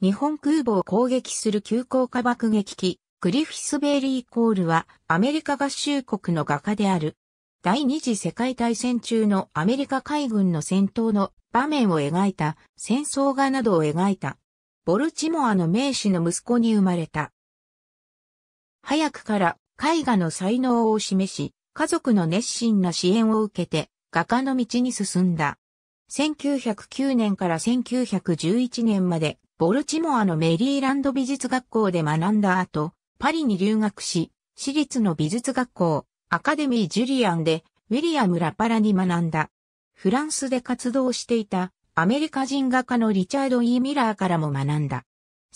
日本空母を攻撃する急降下爆撃機、グリフィス・ベリー・コールはアメリカ合衆国の画家である。第二次世界大戦中のアメリカ海軍の戦闘の場面を描いた戦争画などを描いた。ボルチモアの名士の息子に生まれた。早くから絵画の才能を示し、家族の熱心な支援を受けて画家の道に進んだ。1909年から1911年までボルチモアのメリーランド美術学校で学んだ後、パリに留学し、私立の美術学校、アカデミー・ジュリアンで、ウィリアム・ラパラに学んだ。フランスで活動していた、アメリカ人画家のリチャード・イー・ミラーからも学んだ。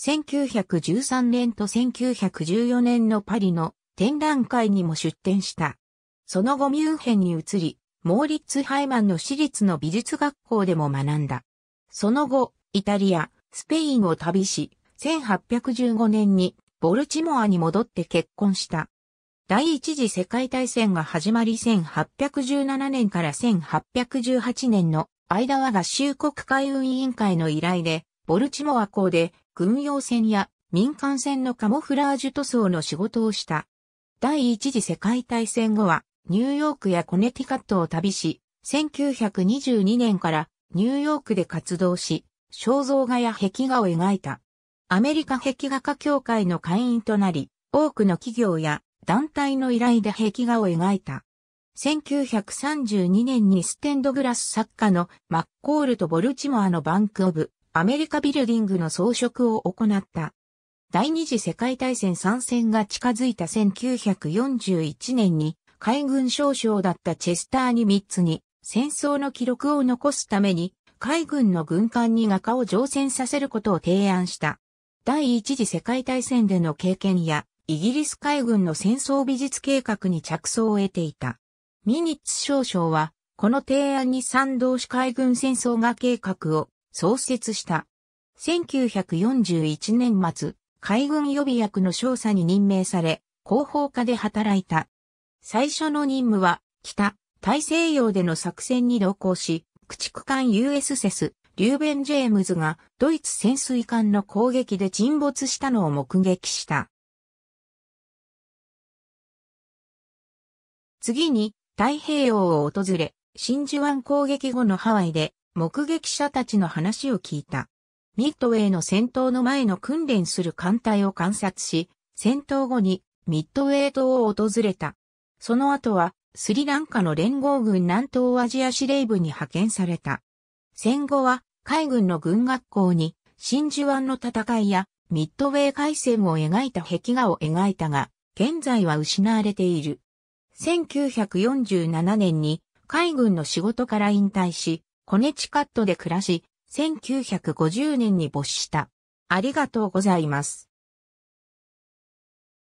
1913年と1914年のパリの展覧会にも出展した。その後ミュンヘンに移り、モーリッツ・ハイマンの私立の美術学校でも学んだ。その後、イタリア、スペインを旅し、1815年にボルチモアに戻って結婚した。第一次世界大戦が始まり1817年から1818年の間は合衆国海運委員会の依頼で、ボルチモア港で軍用船や民間船のカモフラージュ塗装の仕事をした。第一次世界大戦後はニューヨークやコネティカットを旅し、1922年からニューヨークで活動し、肖像画や壁画を描いた。アメリカ壁画家協会の会員となり、多くの企業や団体の依頼で壁画を描いた。1932年にステンドグラス作家のマッコールとボルチモアのバンクオブアメリカビルディングの装飾を行った。第二次世界大戦参戦が近づいた1941年に海軍少将だったチェスターに3つに戦争の記録を残すために海軍の軍艦に画家を乗船させることを提案した。第一次世界大戦での経験や、イギリス海軍の戦争美術計画に着想を得ていた。ミニッツ少将は、この提案に賛同し海軍戦争画計画を創設した。1941年末、海軍予備役の少佐に任命され、広報課で働いた。最初の任務は、北、大西洋での作戦に同行し、駆逐艦 US セス、リューベン・ジェームズがドイツ潜水艦の攻撃で沈没したのを目撃した。次に太平洋を訪れ、真珠湾攻撃後のハワイで目撃者たちの話を聞いた。ミッドウェーの戦闘の前の訓練する艦隊を観察し、戦闘後にミッドウェー島を訪れた。その後はスリランカの連合軍南東アジア司令部に派遣された。戦後は海軍の軍学校に真珠湾の戦いやミッドウェー海戦を描いた壁画を描いたが、現在は失われている。1947年に海軍の仕事から引退し、コネチカットで暮らし、1950年に没した。ありがとうございます。